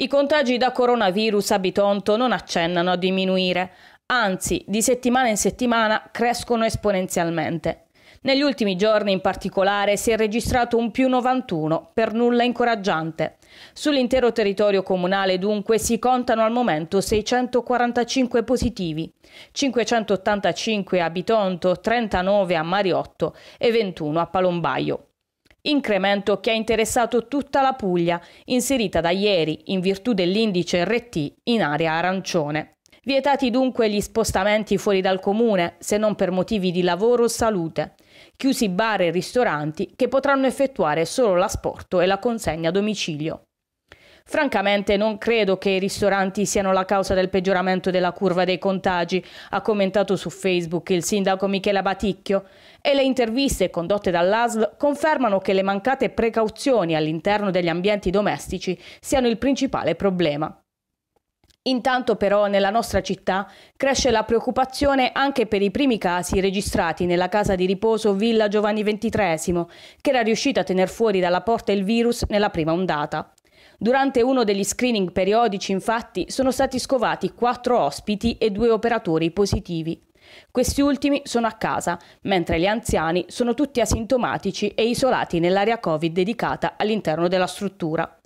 I contagi da coronavirus a Bitonto non accennano a diminuire, anzi di settimana in settimana crescono esponenzialmente. Negli ultimi giorni in particolare si è registrato un più 91, per nulla incoraggiante. Sull'intero territorio comunale dunque si contano al momento 645 positivi, 585 a Bitonto, 39 a Mariotto e 21 a Palombaio incremento che ha interessato tutta la Puglia, inserita da ieri in virtù dell'indice RT in area arancione. Vietati dunque gli spostamenti fuori dal comune, se non per motivi di lavoro o salute. Chiusi bar e ristoranti che potranno effettuare solo l'asporto e la consegna a domicilio. Francamente non credo che i ristoranti siano la causa del peggioramento della curva dei contagi, ha commentato su Facebook il sindaco Michela Baticchio, e le interviste condotte dall'ASL confermano che le mancate precauzioni all'interno degli ambienti domestici siano il principale problema. Intanto però nella nostra città cresce la preoccupazione anche per i primi casi registrati nella casa di riposo Villa Giovanni XXIII, che era riuscita a tener fuori dalla porta il virus nella prima ondata. Durante uno degli screening periodici, infatti, sono stati scovati quattro ospiti e due operatori positivi. Questi ultimi sono a casa, mentre gli anziani sono tutti asintomatici e isolati nell'area Covid dedicata all'interno della struttura.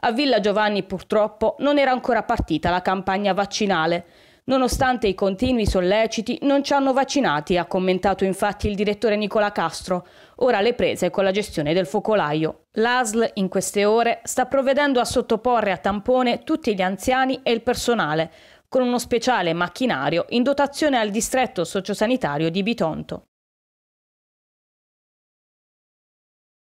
A Villa Giovanni purtroppo non era ancora partita la campagna vaccinale, Nonostante i continui solleciti, non ci hanno vaccinati, ha commentato infatti il direttore Nicola Castro, ora le prese con la gestione del focolaio. L'ASL in queste ore sta provvedendo a sottoporre a tampone tutti gli anziani e il personale, con uno speciale macchinario in dotazione al distretto sociosanitario di Bitonto.